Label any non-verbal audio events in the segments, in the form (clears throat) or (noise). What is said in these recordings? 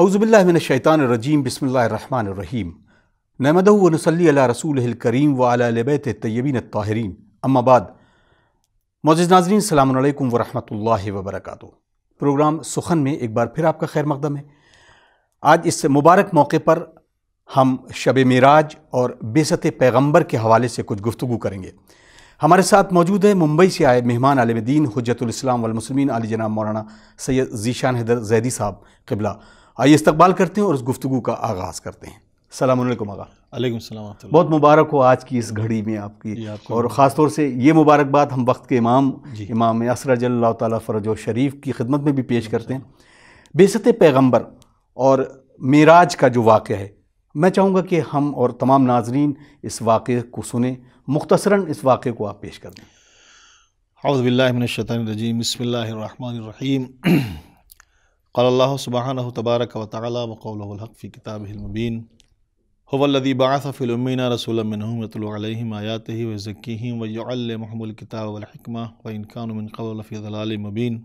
अउज़बिल्लिनशैतानरजीम बसमीम नमदनसली रसूल करीम वलबैत तयबीन ताहरीन अम्माबाद मोज़ नाजरीन सलाम वरहमल वबरक प्रोग्राम सुखन में एक बार फिर आपका खैर मकदम है आज इस मुबारक मौके पर हम शब मराज और बेसत पैगम्बर के हवाले से कुछ गुफ्तु करेंगे हमारे साथ मौजूद है मुंबई से आए मेहमान आलमदीन हजरतलाम वमसलमिन आली जनाब मौलाना सैयद जीशान हैदर जैदी साहब कबला आइए इस्तकबाल करते हैं और उस गुफ्तु का आगाज़ करते हैं सलामकुम आगा अलैक्म बहुत मुबारक हो आज की इस घड़ी में आपकी आपको और ख़ास तौर से ये मुबारकबाद हम वक्त के इमाम इमाम असरा जल्ला तरज शरीफ की खिदमत में भी पेश करते हैं बेसत पैगम्बर और मेराज का जो वाक़ है मैं चाहूँगा कि हम और तमाम नाजरीन इस वाक़े को सुने मुख्तसरा इस वाक़े को आप पेश कर दें अवज़बिल्लिमिनशतरजीम बसमीम कल्ला सुबहान तबारक व तौलहक़ फ़ी किताबीन हवल्लदी बाफ़िलमिन रसोलमिनतम आयात ही वज़क़ी वमल किताबलकमा व इनकानमिन कबलफ़ी मुबीन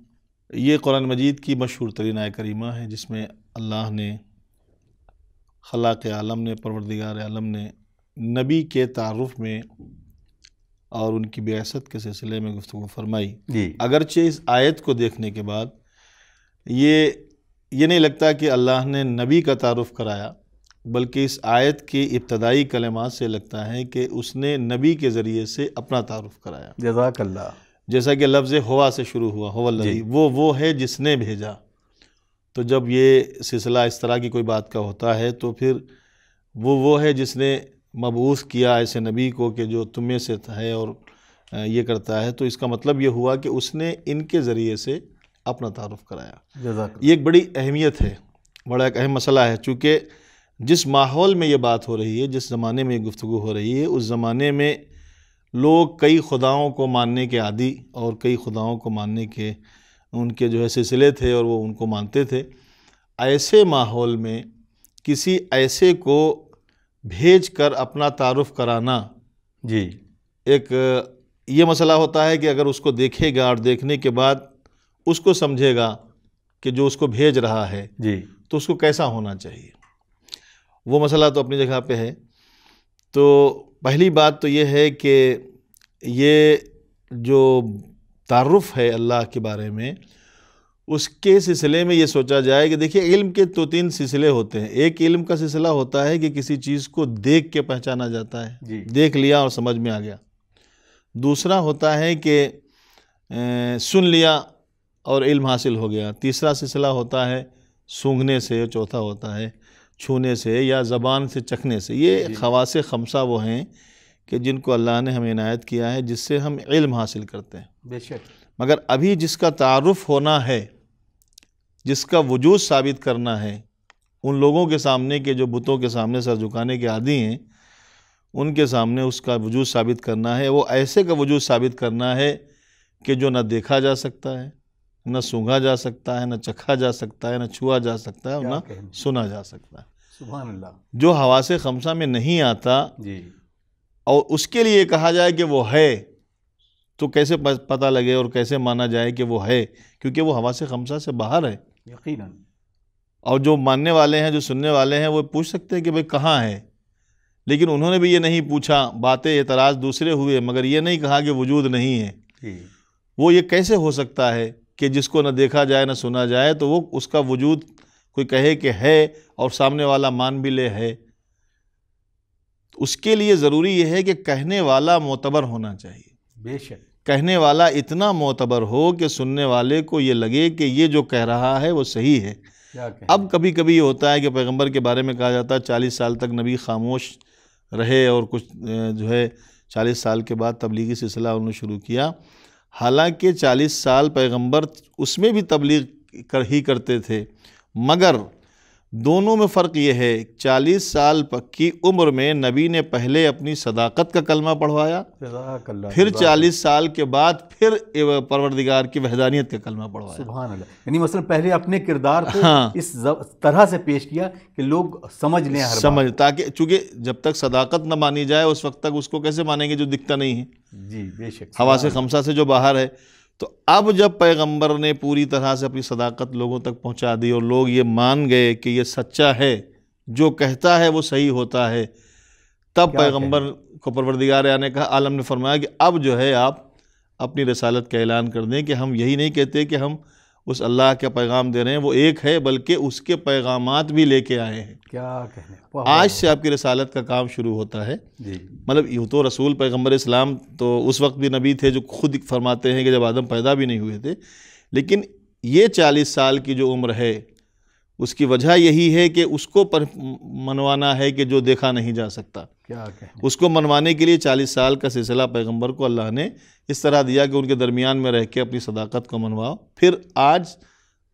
ये कुरान मजीद की मशहूर तरीन आय करीमा है जिसमें अल्लाह ने खलाक आलम ने परवरदिगार आलम ने नबी के तारफ़ में और उनकी बेसत के सिलसिले में गुफ्तु फरमाई अगरचे इस आयत को देखने के बाद ये ये नहीं लगता कि अल्लाह ने नबी का तारफ़ कराया बल्कि इस आयत के इब्तदाई कलमात से लगता है कि उसने नबी के ज़रिए से अपना तारफ़ कराया जजाकल्ला जैसा कि लफ्ज़ हवा से शुरू हुआ हवल्लि वो वो है जिसने भेजा तो जब ये सिलसिला इस तरह की कोई बात का होता है तो फिर वो वो है जिसने मबूस किया ऐसे नबी को कि जो तुम्हें से है और ये करता है तो इसका मतलब ये हुआ कि उसने इनके ज़रिए से अपना तारफ़ कराया ये एक बड़ी अहमियत है बड़ा एक अहम मसला है चूँकि जिस माहौल में ये बात हो रही है जिस ज़माने में ये गुफ्तु हो रही है उस ज़माने में लोग कई खुदाओं को मानने के आदि और कई खुदाओं को मानने के उनके जो है सिलसिले थे और वो उनको मानते थे ऐसे माहौल में किसी ऐसे को भेज कर अपना तारफ़ कराना जी एक ये मसला होता है कि अगर उसको देखेगा और देखने के बाद उसको समझेगा कि जो उसको भेज रहा है जी तो उसको कैसा होना चाहिए वो मसला तो अपनी जगह पे है तो पहली बात तो ये है कि ये जो तारफ़ है अल्लाह के बारे में उसके सिलसिले में ये सोचा जाए कि देखिए इल्म के दो तो तीन सिलसिले होते हैं एक इल्म का सिलसिला होता है कि किसी चीज़ को देख के पहचाना जाता है देख लिया और समझ में आ गया दूसरा होता है कि सुन लिया और इल्म हासिल हो गया तीसरा सिलसिला होता है सूंघने से चौथा होता है छूने से या ज़बान से चखने से ये खवास खमसा वो हैं कि जिनको अल्लाह ने हमें इनायत किया है जिससे हम इल्म हासिल करते हैं बेशक मगर अभी जिसका तारफ़ होना है जिसका वजूद साबित करना है उन लोगों के सामने के जो बुतों के सामने सर झुकाने के आदि हैं उनके सामने उसका वजूद साबित करना है वो ऐसे का वजूद साबित करना है कि जो ना देखा जा सकता है न सूंघा जा सकता है न चखा जा सकता है न छुआ जा सकता है और न सुना जा सकता है जो हवा से खमसा में नहीं आता जी और उसके लिए कहा जाए कि वो है तो कैसे पता लगे और कैसे माना जाए कि वो है क्योंकि वो हवा से खमसा से बाहर है यकीनन और जो मानने वाले हैं जो सुनने वाले हैं वो पूछ सकते हैं कि भाई कहाँ है लेकिन उन्होंने भी ये नहीं पूछा बातें एतराज़ दूसरे हुए मगर ये नहीं कहा कि वजूद नहीं है वो ये कैसे हो सकता है कि जिसको ना देखा जाए ना सुना जाए तो वो उसका वजूद कोई कहे कि है और सामने वाला मान भी ले है उसके लिए ज़रूरी यह है कि कहने वाला मोतबर होना चाहिए बेशक कहने वाला इतना मोतबर हो कि सुनने वाले को ये लगे कि ये जो कह रहा है वो सही है अब कभी कभी ये होता है कि पैगंबर के बारे में कहा जाता है चालीस साल तक नबी खामोश रहे और कुछ जो है चालीस साल के बाद तबलीगी सिलसिला उन्होंने शुरू किया हालांकि चालीस साल पैगंबर उसमें भी तबलीग कर ही करते थे मगर दोनों में फ़र्क ये है चालीस साल पक्की उम्र में नबी ने पहले अपनी सदाकत का कलमा पढ़वाया फिर चालीस साल के बाद फिर परवरदिगार की वहदानियत का कलमा पढ़वाया मसल यानी मसलन पहले अपने किरदार को हाँ। इस तरह से पेश किया कि लोग समझ लें हर समझ ताकि चूंकि जब तक सदाकत न मानी जाए उस वक्त तक उसको कैसे मानेंगे जो दिखता नहीं है जी बेशक हवा से खमसा से जो बाहर है तो अब जब पैगंबर ने पूरी तरह से अपनी सदाकत लोगों तक पहुंचा दी और लोग ये मान गए कि ये सच्चा है जो कहता है वो सही होता है तब पैगंबर को परवरदिगार ने कहा आलम ने फरमाया कि अब जो है आप अपनी रसालत का ऐलान कर दें कि हम यही नहीं कहते कि हम उस अल्लाह का पैगाम दे रहे हैं वो एक है बल्कि उसके पैगाम भी लेके आए हैं क्या कहने आज से आपकी रसालत का काम शुरू होता है मतलब यूँ तो रसूल पैगम्बर इस्लाम तो उस वक्त भी नबी थे जो खुद फरमाते हैं कि जब आदम पैदा भी नहीं हुए थे लेकिन ये चालीस साल की जो उम्र है उसकी वजह यही है कि उसको पर मनवाना है कि जो देखा नहीं जा सकता क्या उसको मनवाने के लिए चालीस साल का सिलसिला पैगंबर को अल्लाह ने इस तरह दिया कि उनके दरमियान में रह के अपनी सदाकत को मनवाओ फिर आज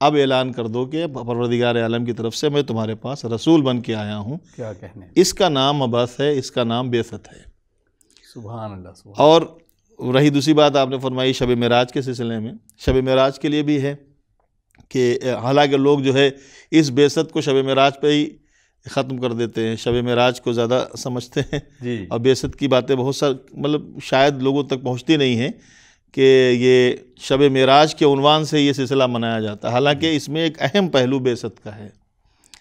अब ऐलान कर दो कि परवरदिगार आलम की तरफ से मैं तुम्हारे पास रसूल बन के आया हूँ क्या कहने इसका नाम अबस है इसका नाम बेसत है सुबह अल्लाह और रही दूसरी बात आपने फरमाई शब मराज के सिलसिले में शब मराज के लिए भी है कि हालांकि लोग जो है इस बेसत को शब मराज पर ही ख़त्म कर देते हैं शब मराज को ज़्यादा समझते हैं जी और बेसत की बातें बहुत सार मतलब शायद लोगों तक पहुँचती नहीं हैं कि ये शब मराज के उनवान से ये सिलसिला मनाया जाता है हालाँकि इसमें एक अहम पहलू बेसत का है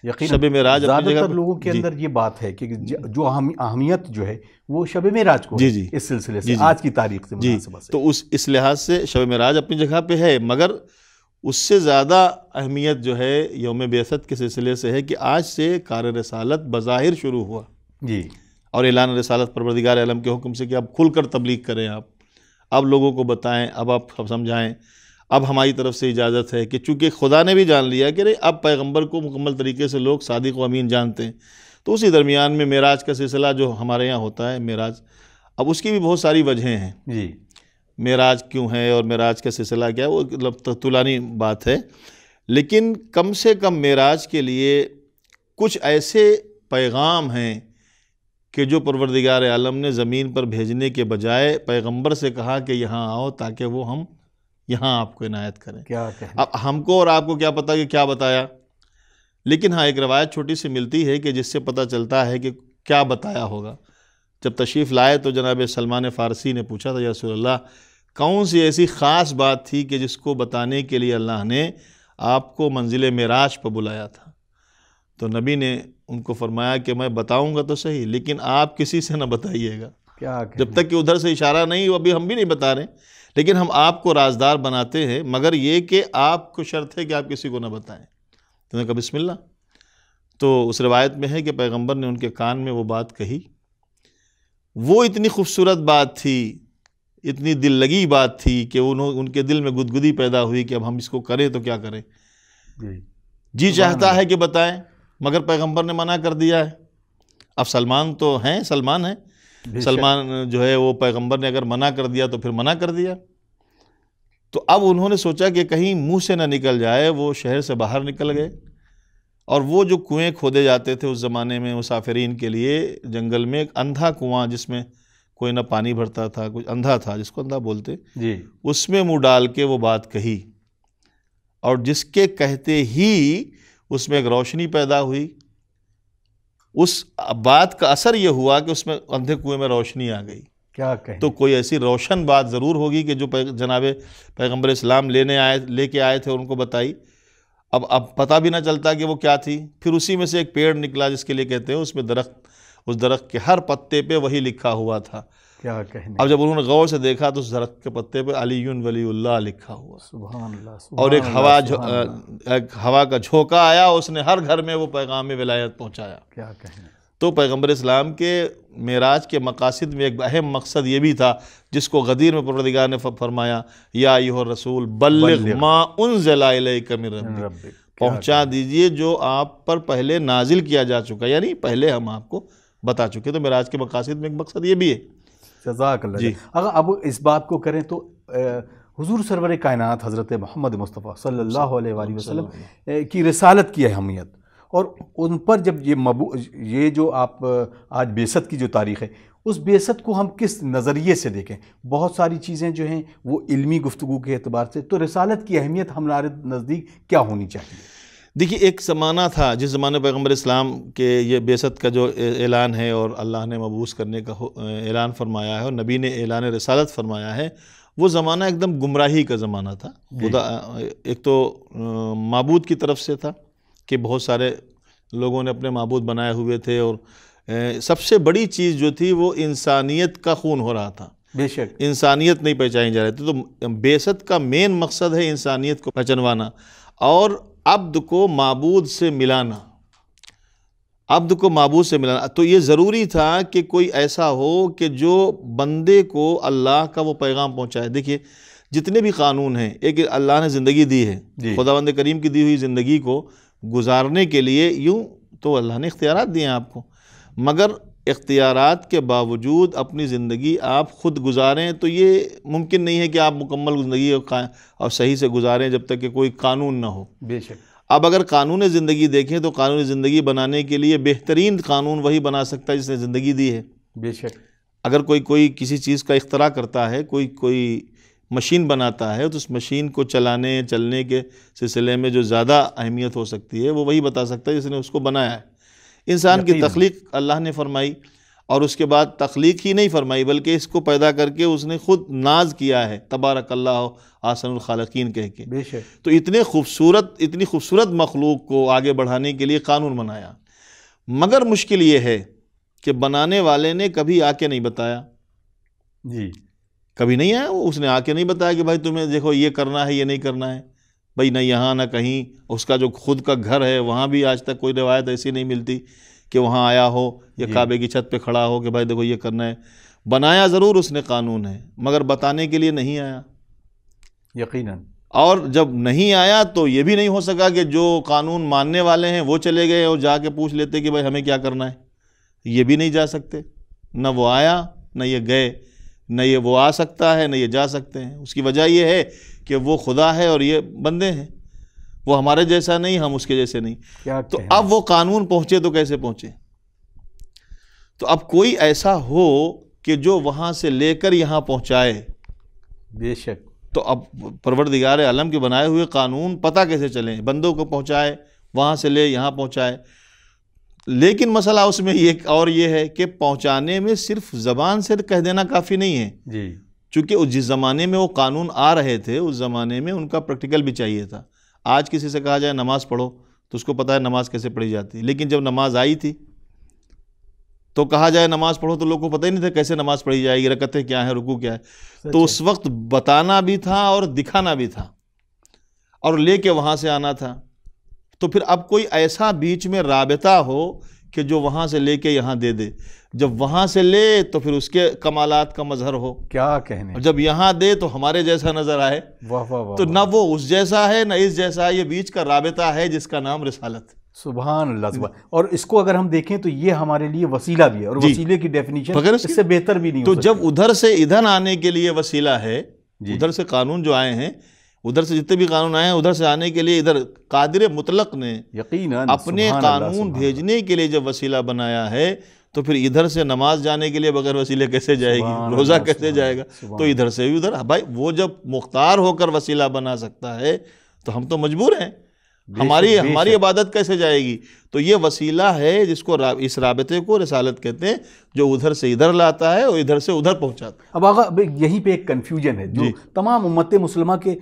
यकीन शब मराज ज़्यादातर लोगों के अंदर ये बात है कि जो अहमियत जो है वो शब मराज को जी जी इस सिलसिले से जी, आज की तारीख से जी तो उस इस लिहाज से शब मराज अपनी जगह पे है मगर उससे ज़्यादा अहमियत जो है योम बेसत के सिलसिले से है कि आज से कार रसालत बज़ाहिर शुरू हुआ जी और एलान रसालत परवरदिगार आलम के हुक्म से कि अब खुल कर तबलीग करें आप अब लोगों को बताएं अब आप समझाएं अब हमारी तरफ से इजाज़त है कि चूँकि खुदा ने भी जान लिया कि अरे अब पैगम्बर को मुकम्मल तरीके से लोग सादिक व अमीन जानते हैं तो उसी दरमियान में मेराज का सिलसिला जो हमारे यहाँ होता है मेराज अब उसकी भी बहुत सारी वजहें हैं जी मेराज क्यों है और मेराज का सिलसिला क्या है वो मतलब तुलानी बात है लेकिन कम से कम मेराज के लिए कुछ ऐसे पैगाम हैं कि जो परवरदिगार आलम ने ज़मीन पर भेजने के बजाय पैगंबर से कहा कि यहाँ आओ ताकि वो हम यहाँ आपको इनायत करें क्या अब हमको और आपको क्या पता कि क्या बताया लेकिन हाँ एक रवायत छोटी सी मिलती है कि जिससे पता चलता है कि क्या बताया होगा जब तशरीफ़ लाए तो जनाब सलमान फ़ारसी ने पूछा था यासल्ला कौन सी ऐसी ख़ास बात थी कि जिसको बताने के लिए अल्लाह ने आपको मंजिल मराज पर बुलाया था तो नबी ने उनको फरमाया कि मैं बताऊंगा तो सही लेकिन आप किसी से ना बताइएगा क्या जब तक कि उधर से इशारा नहीं हो अभी हम भी नहीं बता रहे लेकिन हम आपको राजदार बनाते हैं मगर ये कि आपको शर्त है कि आप किसी को ना बताएं तो कहा बिस्मिल्ला तो उस रिवायत में है कि पैगंबर ने उनके कान में वो बात कही वो इतनी खूबसूरत बात थी इतनी दिल लगी बात थी कि उन्होंने उनके दिल में गुदगुदी पैदा हुई कि अब हम इसको करें तो क्या करें जी, जी चाहता है कि बताएं मगर पैगंबर ने मना कर दिया है अब सलमान तो हैं सलमान हैं सलमान जो है वो पैगंबर ने अगर मना कर दिया तो फिर मना कर दिया तो अब उन्होंने सोचा कि कहीं मुंह से ना निकल जाए वो शहर से बाहर निकल गए और वो जो कुएं खोदे जाते थे उस ज़माने में मुसाफरीन के लिए जंगल में एक अंधा कुआं जिसमें कोई ना पानी भरता था कुछ अंधा था जिसको अंधा बोलते जी उसमें मुंह डाल के वो बात कही और जिसके कहते ही उसमें एक रोशनी पैदा हुई उस बात का असर ये हुआ कि उसमें अंधे कुएं में रोशनी आ गई क्या कहें तो कोई ऐसी रोशन बात ज़रूर होगी कि जो जनाब पैगम्बर इस्लाम लेने आए लेके आए थे उनको बताई अब अब पता भी ना चलता कि वो क्या थी फिर उसी में से एक पेड़ निकला जिसके लिए कहते हैं उसमें दरख्त उस दरख्त के हर पत्ते पे वही लिखा हुआ था क्या कहने अब जब उन्होंने गौर से देखा तो उस दरख्त के पत्ते पे अली वलीउल्ला लिखा हुआ सुबह और एक हवा एक हवा का झोंका आया उसने हर घर में वो पैगाम विलायत पहुँचाया क्या कहने तो पैगम्बर इस्लाम के मराज के मकासद में एक अहम मकसद ये भी था जिसको गदीर में परवरदिगार ने फरमाया या यो रसूल बल्ल माँ उन जला कमिर पहुँचा दीजिए जो आप पर पहले नाजिल किया जा चुका यानी पहले हम आपको बता चुके तो मेराज के मकासद में एक मकसद ये भी है जजाक जी अगर अब इस बात को करें तो हजूर सरवर कायनत हज़रत मोहम्मद मुस्तफ़ा सल्ला वसम की रसालत की अहमियत और उन पर जब ये मबू ये जो आप आज बेसत की जो तारीख़ है उस बेसत को हम किस नज़रिए से देखें बहुत सारी चीज़ें जो हैं वो इल्मी गुफ्तु के अतबार से तो रसालत की अहमियत हमारे नज़दीक क्या होनी चाहिए देखिए एक ज़माना था जिस ज़माने पैगम्बर इस्लाम के ये बेसत का जो ऐलान है और अल्लाह ने मबूस करने का ऐलान फरमाया है और नबी ने ऐलान रसालत फरमाया है वो ज़माना एकदम गुमराही का ज़माना था खुदा एक तो मबूद की तरफ से था कि बहुत सारे लोगों ने अपने मबूद बनाए हुए थे और सबसे बड़ी चीज़ जो थी वो इंसानियत का खून हो रहा था बेशक इंसानियत नहीं पहचानी जा रही थी तो बेसत का मेन मकसद है इंसानियत को पहचानवाना और अब्द को मबूद से मिलाना अब्द को मबूद से मिलाना तो ये ज़रूरी था कि कोई ऐसा हो कि जो बंदे को अल्लाह का वो पैगाम पहुँचाए देखिए जितने भी कानून हैं एक अल्लाह ने ज़िंदगी दी है खुदा बंद करीम की दी हुई ज़िंदगी को गुजारने के लिए यूँ तो अल्लाह ने इख्तियार दिए हैं आपको मगर इख्तियारत के बावजूद अपनी ज़िंदगी आप ख़ुद गुजारें तो ये मुमकिन नहीं है कि आप मुकम्मल ज़िंदगी और सही से गुजारें जब तक कि कोई कानून ना हो बेशक अब अगर कानून ज़िंदगी देखें तो कानून ज़िंदगी बनाने के लिए बेहतरीन कानून वही बना सकता है जिसने ज़िंदगी दी है बेशक अगर कोई कोई किसी चीज़ का इख्तरा करता है कोई कोई मशीन बनाता है तो उस मशीन को चलाने चलने के सिलसिले में जो ज़्यादा अहमियत हो सकती है वो वही बता सकता है जिसने उसको बनाया है इंसान की तख्लीक अल्लाह ने फरमाई और उसके बाद तख्लीक ही नहीं फरमाई बल्कि इसको पैदा करके उसने ख़ुद नाज किया है तबारक अल्लाह आसनखालकिन कह के तो इतने खूबसूरत इतनी खूबसूरत मखलूक को आगे बढ़ाने के लिए कानून बनाया मगर मुश्किल ये है कि बनाने वाले ने कभी आके नहीं बताया जी कभी नहीं आया उसने आके नहीं बताया कि भाई तुम्हें देखो ये करना है ये नहीं करना है भाई न यहाँ न कहीं उसका जो खुद का घर है वहाँ भी आज तक कोई रिवायत ऐसी नहीं मिलती कि वहाँ आया हो या काबे की छत पे खड़ा हो कि भाई देखो ये करना है बनाया ज़रूर उसने कानून है मगर बताने के लिए नहीं आया यकीनन और जब नहीं आया तो ये भी नहीं हो सका कि जो कानून मानने वाले हैं वो चले गए और जाके पूछ लेते कि भाई हमें क्या करना है ये भी नहीं जा सकते न वो आया न ये गए न ये वो आ सकता है न ये जा सकते हैं उसकी वजह ये है कि वो खुदा है और ये बंदे हैं वो हमारे जैसा नहीं हम उसके जैसे नहीं तो अब वो कानून पहुँचे तो कैसे पहुँचे तो अब कोई ऐसा हो कि जो वहाँ से लेकर यहाँ पहुँचाए बेशक तो अब परवरदिगार आलम के बनाए हुए कानून पता कैसे चलें बंदों को पहुँचाए वहाँ से ले यहाँ पहुँचाए लेकिन मसला उसमें ये और ये है कि पहुंचाने में सिर्फ ज़बान से तो कह देना काफ़ी नहीं है जी चूँकि उस जिस ज़माने में वो कानून आ रहे थे उस ज़माने में उनका प्रैक्टिकल भी चाहिए था आज किसी से कहा जाए नमाज़ पढ़ो तो उसको पता है नमाज़ कैसे पढ़ी जाती है लेकिन जब नमाज़ आई थी तो कहा जाए नमाज़ पढ़ो तो लोगों को पता ही नहीं था कैसे नमाज़ पढ़ी जाएगी रकतें क्या हैं रुकू क्या है तो उस वक्त बताना भी था और दिखाना भी था और ले वहां वहाँ से आना था तो फिर अब कोई ऐसा बीच में राबता हो कि जो वहाँ से ले के यहाँ दे दे जब वहाँ से ले तो फिर उसके कमालात का मजहर हो क्या कहने जब यहाँ दे तो हमारे जैसा नज़र आए वाह वाह वाह तो ना वो उस जैसा है ना इस जैसा है ये बीच का राबता है जिसका नाम रिसालत सुबह अल्लाह और इसको अगर हम देखें तो ये हमारे लिए वसीला भी है और वसीले की डेफिनेशन इससे बेहतर भी नहीं तो जब उधर से इधर आने के लिए वसीला है उधर से कानून जो आए हैं उधर से जितने भी कानून आए हैं उधर से आने के लिए इधर कादिर मुतलक ने यकीन अपने कानून भेजने के लिए जब वसीला बनाया है तो फिर इधर से नमाज जाने के लिए बगैर वसीले कैसे जाएगी रोज़ा कैसे जाएगा तो इधर से भी उधर भाई वो जब मुख्तार होकर वसीला बना सकता है तो हम तो मजबूर हैं हमारी हमारी इबादत कैसे जाएगी तो ये वसीला है जिसको रा, इस रबते को रसालत कहते हैं जो उधर से इधर लाता है और इधर से उधर पहुंचाता है अब आगा यहीं पे एक कन्फ्यूजन है जो तमाम उम्मत मुसलमा के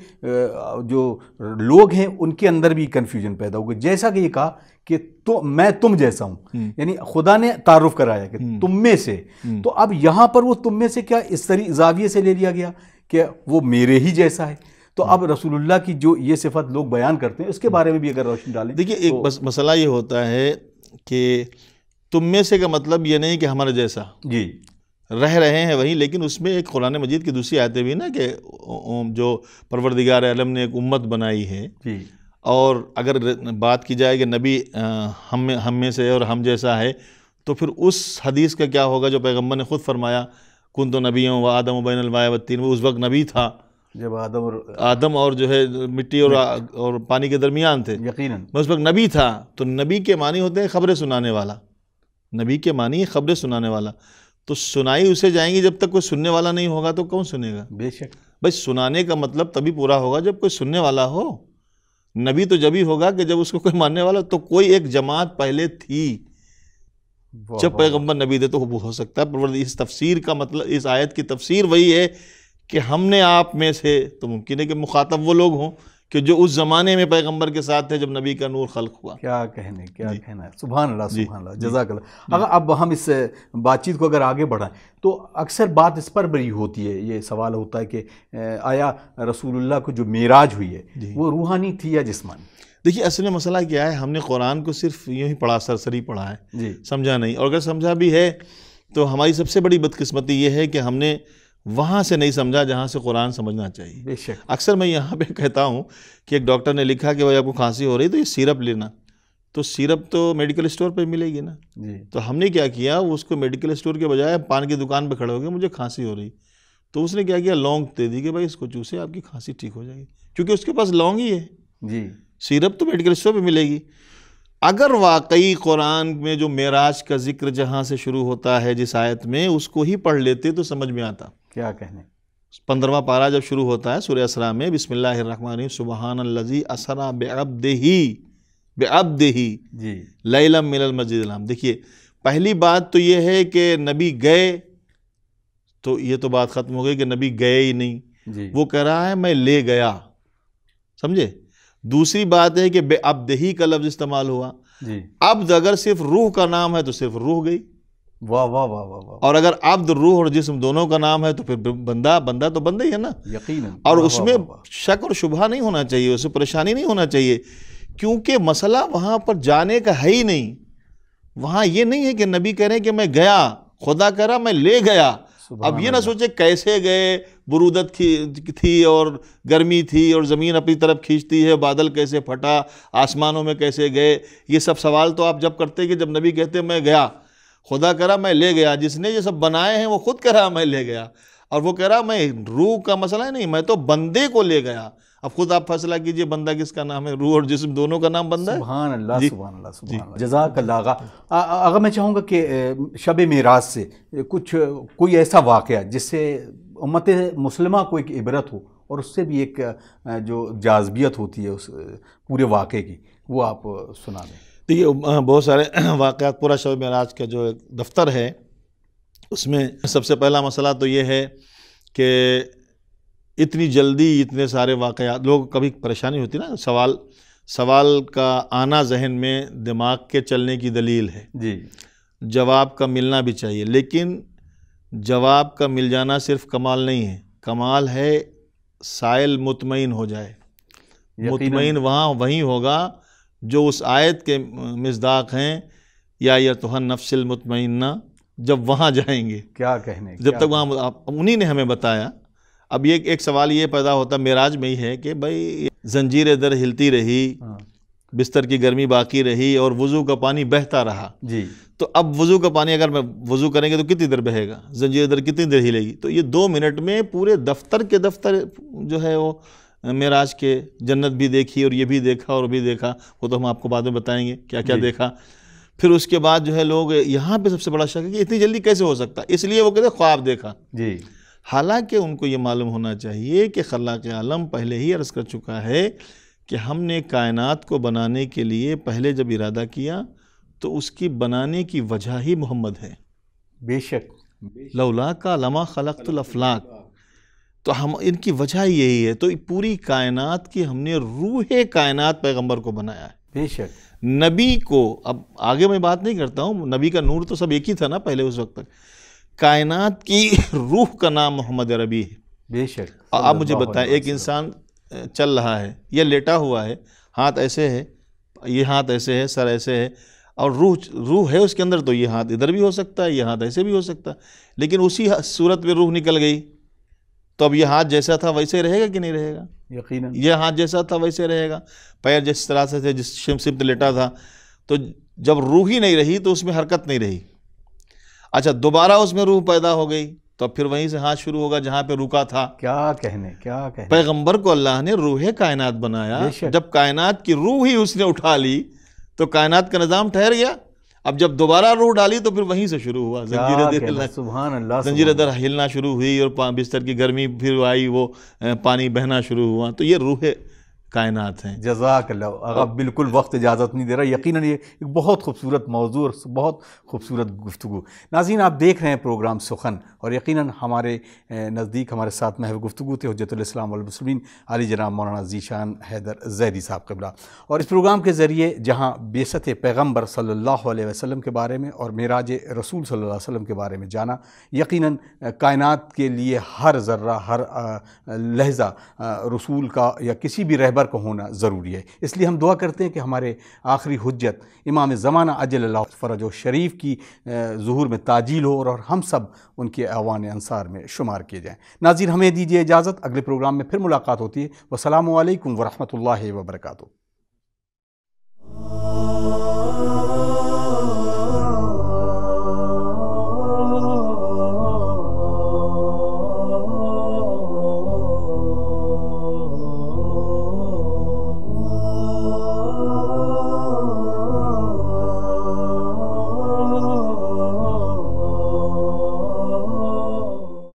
जो लोग हैं उनके अंदर भी कन्फ्यूजन पैदा हो गया जैसा कि ये कहा कि तो मैं तुम जैसा हूँ हम्म। यानी खुदा ने तारुफ कराया कि हम्म। तुम में से हम्म। तो अब यहाँ पर वो तुम में से क्या इस तरी जाविये से ले लिया गया कि वो मेरे ही जैसा है तो अब रसूलुल्लाह की जो ये सिफत लोग बयान करते हैं उसके बारे में भी अगर रोशनी डालें देखिए एक तो, बस मसला ये होता है कि तुम में से का मतलब ये नहीं कि हमारा जैसा जी रह रहे हैं वहीं लेकिन उसमें एक कुरान मजीद की दूसरी आयतें भी ना कि जो परवरदिगार आलम ने एक उम्मत बनाई है जी और अगर बात की जाए कि नबी हम में हम में से और हम जैसा है तो फिर उस हदीस का क्या होगा जो पैगम्बर ने ख़ुद फरमाया कुन तो नबी व आदम बैन अलवाया वो उस वक्त नबी था जब आदम और आदम और जो है मिट्टी और और पानी के दरमियान थे यकीनन मैं उस वक्त नबी था तो नबी के मानी होते हैं खबरें सुनाने वाला नबी के मानी खबरें सुनाने वाला तो सुनाई उसे जाएंगी जब तक कोई सुनने वाला नहीं होगा तो कौन सुनेगा बेशक भाई सुनाने का मतलब तभी पूरा होगा जब कोई सुनने वाला हो नबी तो जब ही होगा कि जब उसको कोई मानने वाला तो कोई एक जमात पहले थी जब पैगम्बर नबी दे तो हो सकता है इस तफसीर का मतलब इस आयत की तफसीर वही है कि हमने आप में से तो मुमकिन है कि मुखातब वो लोग हों कि जो उस ज़माने में पैगंबर के साथ थे जब नबी का नूर खल्क हुआ क्या कहने क्या कहना है सुबह अल्लाह सुबह अल्लाह अगर अब हम इस बातचीत को अगर आगे बढ़ाएं तो अक्सर बात इस पर बड़ी होती है ये सवाल होता है कि आया रसूलुल्लाह को जो मेराज हुई है वो रूहानी थी या जिसमानी देखिए असल में मसला क्या है हमने कुरान को सिर्फ यूँ ही पढ़ा सरसरी पढ़ा है जी समझा नहीं और अगर समझा भी है तो हमारी सबसे बड़ी बदकस्मती ये है कि हमने वहाँ से नहीं समझा जहाँ से कुरान समझना चाहिए अक्सर मैं यहाँ पे कहता हूँ कि एक डॉक्टर ने लिखा कि भाई आपको खांसी हो रही तो ये सिरप लेना तो सिरप तो मेडिकल स्टोर पर मिलेगी ना तो हमने क्या किया उसको मेडिकल स्टोर के बजाय पान की दुकान पर खड़े हो गए मुझे खांसी हो रही तो उसने क्या किया लौंग दे दी कि भाई इसको चूसे आपकी खांसी ठीक हो जाएगी क्योंकि उसके पास लौंग ही है जी सिरप तो मेडिकल स्टोर पर मिलेगी अगर वाकई कुरान में जो मेराज का जिक्र जहाँ से शुरू होता है जिस आयत में उसको ही पढ़ लेते तो समझ में आता क्या कहने पंद्रवा पारा जब शुरू होता है सूर्य असरा में बिसमिल्लाम सुबहान लजी असरा बेअबदेही बेअबदेही जी लैलम मिलल मस्जिद देखिए पहली बात तो ये है कि नबी गए तो ये तो बात ख़त्म हो गई कि नबी गए ही नहीं वो कह रहा है मैं ले गया समझे दूसरी बात है कि बेअबदेही का लफ्ज़ इस्तेमाल हुआ अब अगर सिर्फ रूह का नाम है तो सिर्फ रूह गई वाह वाह वाह वाह वाह और अगर आब्द रूह और जिस्म दोनों का नाम है तो फिर बंदा बंदा तो बंदा ही है ना यकीन और उसमें शक और शुभा नहीं होना चाहिए उसे परेशानी नहीं होना चाहिए क्योंकि मसला वहाँ पर जाने का है ही नहीं वहाँ ये नहीं है कि नबी कह रहे हैं कि मैं गया खुदा कह रहा मैं ले गया अब ये ना सोचे कैसे गए बरूदत थी और गर्मी थी और ज़मीन अपनी तरफ खींचती है बादल कैसे फटा आसमानों में कैसे गए ये सब सवाल तो आप जब करते कि जब नबी कहते मैं गया खुदा कह रहा मैं ले गया जिसने ये सब बनाए हैं वो खुद कह रहा मैं ले गया और वो कह रहा मैं रूह का मसला है नहीं मैं तो बंदे को ले गया अब खुद आप फैसला कीजिए बंदा किसका नाम है रूह और जिसम दोनों का नाम बंदा सुभान अल्लाह सुभान अल्लाह अल्लाह जजाक अल्लाह अगर मैं चाहूँगा कि शब मेराज से कुछ कोई ऐसा वाक़ जिससे उम्मत मुसलमा को एक इबरत हो और उससे भी एक जो जाजबियत होती है उस पूरे वाक़े की वो आप सुना दें तो ये बहुत सारे (clears throat) वाक़ात पूरा शब महराज का जो दफ्तर है उसमें सबसे पहला मसला तो ये है कि इतनी जल्दी इतने सारे वाकयात लोग कभी परेशानी होती ना सवाल सवाल का आना जहन में दिमाग के चलने की दलील है जी जवाब का मिलना भी चाहिए लेकिन जवाब का मिल जाना सिर्फ कमाल नहीं है कमाल है साइल मुतमिन हो जाए मुतमिन वहाँ वहीं होगा जो उस आयत के मजदाक हैं या या तो नफसिल मतमना जब वहाँ जाएंगे क्या कहने जब क्या तक वहाँ उन्हीं ने हमें बताया अब ये एक सवाल ये पैदा होता मेराज में ही है कि भाई जंजीर दर हिलती रही हाँ। बिस्तर की गर्मी बाकी रही और वज़ू का पानी बहता रहा जी तो अब वज़ू का पानी अगर मैं वज़ू करेंगे तो कितनी देर बहेगा जंजीर दर कितनी देर हिलेगी तो ये दो मिनट में पूरे दफ्तर के दफ्तर जो है वो मेराज के जन्नत भी देखी और ये भी देखा और भी देखा वो तो हम आपको बाद में बताएंगे क्या क्या देखा फिर उसके बाद जो है लोग यहाँ पे सबसे बड़ा शक है कि इतनी जल्दी कैसे हो सकता इसलिए वो कहते ख्वाब देखा जी हालांकि उनको ये मालूम होना चाहिए कि खलाक आलम पहले ही अर्ज़ कर चुका है कि हमने कायनात को बनाने के लिए पहले जब इरादा किया तो उसकी बनाने की वजह ही मोहम्मद है बेशक लौला का लमा खलक अफलाक तो हम इनकी वजह यही है तो पूरी कायनात की हमने रूह कायनात पैगंबर को बनाया है बेशक नबी को अब आगे मैं बात नहीं करता हूँ नबी का नूर तो सब एक ही था ना पहले उस वक्त तक कायनात की रूह का नाम मोहम्मद रबी है बेशक आप मुझे बताएं एक इंसान चल रहा है या लेटा हुआ है हाथ ऐसे है ये हाथ ऐसे है सर ऐसे है और रूह रूह है उसके अंदर तो ये हाथ इधर भी हो सकता है ये हाथ ऐसे भी हो सकता है लेकिन उसी सूरत में रूह निकल गई तो अब ये हाथ जैसा था वैसे रहेगा कि नहीं रहेगा यकीन ये हाथ जैसा था वैसे रहेगा पैर जिस तरह से थे जिस शिमसिप्त लेटा था तो जब रूह ही नहीं रही तो उसमें हरकत नहीं रही अच्छा दोबारा उसमें रूह पैदा हो गई तो फिर वहीं से हाथ शुरू होगा जहाँ पे रुका था क्या कहने क्या कहने पैगंबर को अल्लाह ने रूह कायनात बनाया जब कायनात की रूह ही उसने उठा ली तो कायनात का निज़ाम ठहर गया अब जब दोबारा रूह डाली तो फिर वहीं से शुरू हुआ जंजीर दर हिलना सुबह अल्लाह जंजीर दर हिलना शुरू हुई और बिस्तर की गर्मी फिर आई वो पानी बहना शुरू हुआ तो ये रूह कायनात हैं जजाक अगर बिल्कुल वक्त इजाज़त नहीं दे रहा यकीन ये एक बहुत खूबसूरत मौजू और बहुत खूबसूरत गुफ्तु नाजीन आप देख रहे हैं प्रोग्राम सुखन और यकीन हमारे नज़दीक हमारे साथ महब गुफ्तु थे हजतम वसमिन अली जनाब मौलाना जीशान हैदर जैदी साहब कबला और इस प्रोग्राम के ज़रिए जहाँ बेसत पैगम्बर सल्ला वसलम के बारे में और मराज रसूल सल्ला वसलम के बारे में जाना यकीन कायनत के लिए हर ज़र्रा हर लहजा रसूल का या किसी भी रहबर को होना ज़रूरी है इसलिए हम दुआ करते हैं कि हमारे आखिरी हजत इमाम ज़माना अजल फ़रज शरीफ की जहूर में ताजील हो और हम सब उनके अवान अनसार में शुमार किए जाएँ नाजिर हमें दीजिए इजाज़त अगले प्रोग्राम में फिर मुलाकात होती है वसलम वरहमल वर्का